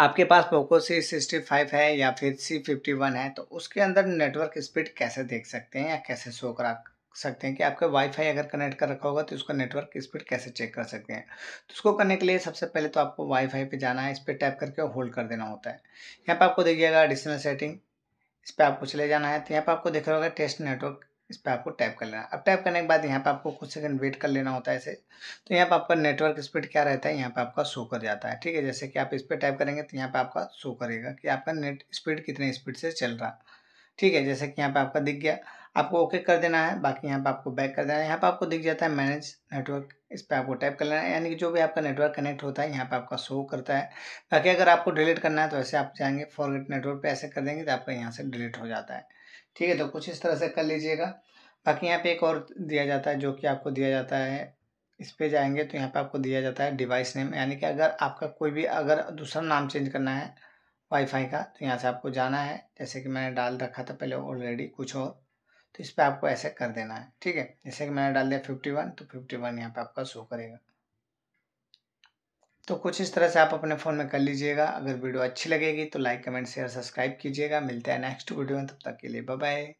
आपके पास Poco C sixty five है या फिर सी फिफ्टी वन है तो उसके अंदर नेटवर्क स्पीड कैसे देख सकते हैं या कैसे शो करा सकते हैं कि आपके वाईफाई अगर कनेक्ट कर रखा होगा तो उसका नेटवर्क स्पीड कैसे चेक कर सकते हैं तो उसको करने के लिए सबसे पहले तो आपको वाईफाई पे जाना है इस पर टैप करके होल्ड कर देना होता है यहाँ पर आपको देखिएगा एडिशनल सेटिंग इस पर आपको चले जाना है तो यहाँ पर आपको देख रहा होगा टेस्ट नेटवर्क इस पर आपको टैप कर लेना अब टैप करने के बाद यहाँ पर आपको कुछ सेकंड वेट कर लेना होता है ऐसे तो यहाँ पर आपका नेटवर्क स्पीड क्या रहता है यहाँ पर आपका शो कर जाता है ठीक है जैसे कि आप इस पर टाइप करेंगे तो यहाँ पर आपका शो करेगा कि आपका नेट स्पीड कितने स्पीड से चल रहा ठीक है जैसे कि यहाँ पर आपका दिख गया आपको ओके कर देना है बाकी यहाँ पर आपको बैक कर देना है यहाँ पर आपको दिख जाता है मैनेज नेटवर्क इस पर आपको टाइप कर लेना है यानी कि जो भी आपका नेटवर्क कनेक्ट होता है यहाँ पर आपका शो करता है बाकी अगर आपको डिलीट करना है तो ऐसे आप जाएंगे फॉरगेट नेटवर्क पर ऐसे कर देंगे तो आपका यहाँ से डिलीट हो जाता है ठीक है तो कुछ इस तरह से कर लीजिएगा बाकी यहाँ पर एक और दिया जाता है जो कि आपको दिया जाता है इस पर जाएंगे तो यहाँ पर आपको दिया जाता है डिवाइस नेम यानी कि अगर आपका कोई भी अगर दूसरा नाम चेंज करना है वाईफाई का तो यहाँ से आपको जाना है जैसे कि मैंने डाल रखा था पहले ऑलरेडी कुछ और तो इस पर आपको ऐसे कर देना है ठीक है जैसे कि मैंने डाल दिया फिफ्टी वन तो फिफ्टी वन यहाँ पर आपका शो करेगा तो कुछ इस तरह से आप अपने फ़ोन में कर लीजिएगा अगर वीडियो अच्छी लगेगी तो लाइक कमेंट शेयर सब्सक्राइब कीजिएगा मिलते हैं नेक्स्ट वीडियो में तब तक के लिए बाय